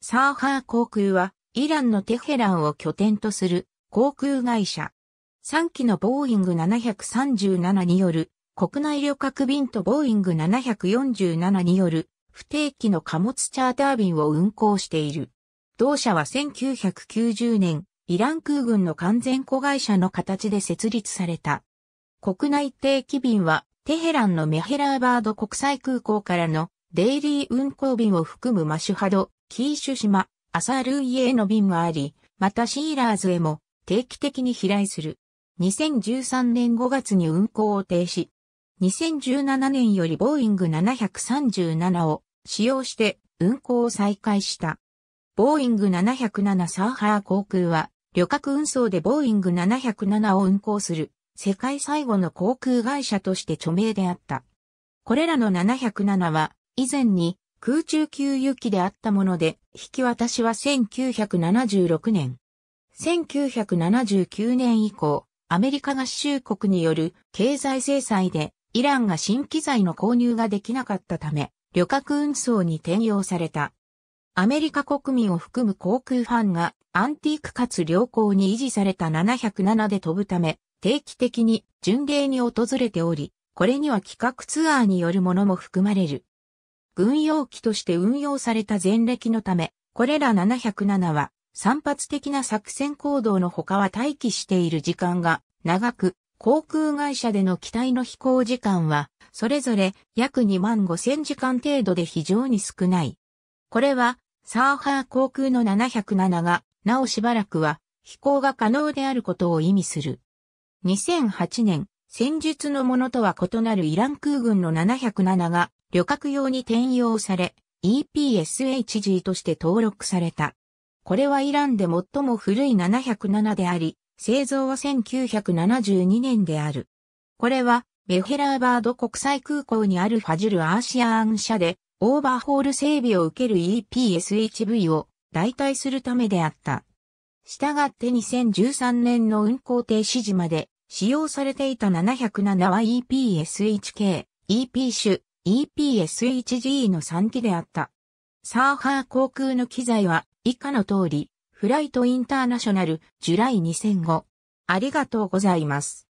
サーハー航空は、イランのテヘランを拠点とする航空会社。3機のボーイング737による国内旅客便とボーイング747による不定期の貨物チャーター便を運航している。同社は1990年、イラン空軍の完全子会社の形で設立された。国内定期便は、テヘランのメヘラーバード国際空港からのデイリー運航便を含むマシュハド、キーシュ島、アサールイへの便があり、またシーラーズへも定期的に飛来する。2013年5月に運航を停止。2017年よりボーイング737を使用して運航を再開した。ボーイング707サーハー航空は旅客運送でボーイング707を運航する世界最後の航空会社として著名であった。これらの707は以前に空中給油機であったもので、引き渡しは1976年。1979年以降、アメリカ合衆国による経済制裁で、イランが新機材の購入ができなかったため、旅客運送に転用された。アメリカ国民を含む航空ファンがアンティークかつ良好に維持された707で飛ぶため、定期的に巡礼に訪れており、これには企画ツアーによるものも含まれる。軍用機として運用された前歴のため、これら707は散発的な作戦行動の他は待機している時間が長く、航空会社での機体の飛行時間は、それぞれ約2万5千時間程度で非常に少ない。これは、サーハー航空の707が、なおしばらくは、飛行が可能であることを意味する。2008年、戦術のものとは異なるイラン空軍の707が、旅客用に転用され、EPSHG として登録された。これはイランで最も古い707であり、製造は1972年である。これは、メヘラーバード国際空港にあるファジュル・アーシアーン社で、オーバーホール整備を受ける EPSHV を代替するためであった。したがって2013年の運行停止時まで使用されていた707は EPSHK、EP 種、EPS-1G の3機であった。サーハー航空の機材は以下の通り、フライトインターナショナル、ジュライ2005。ありがとうございます。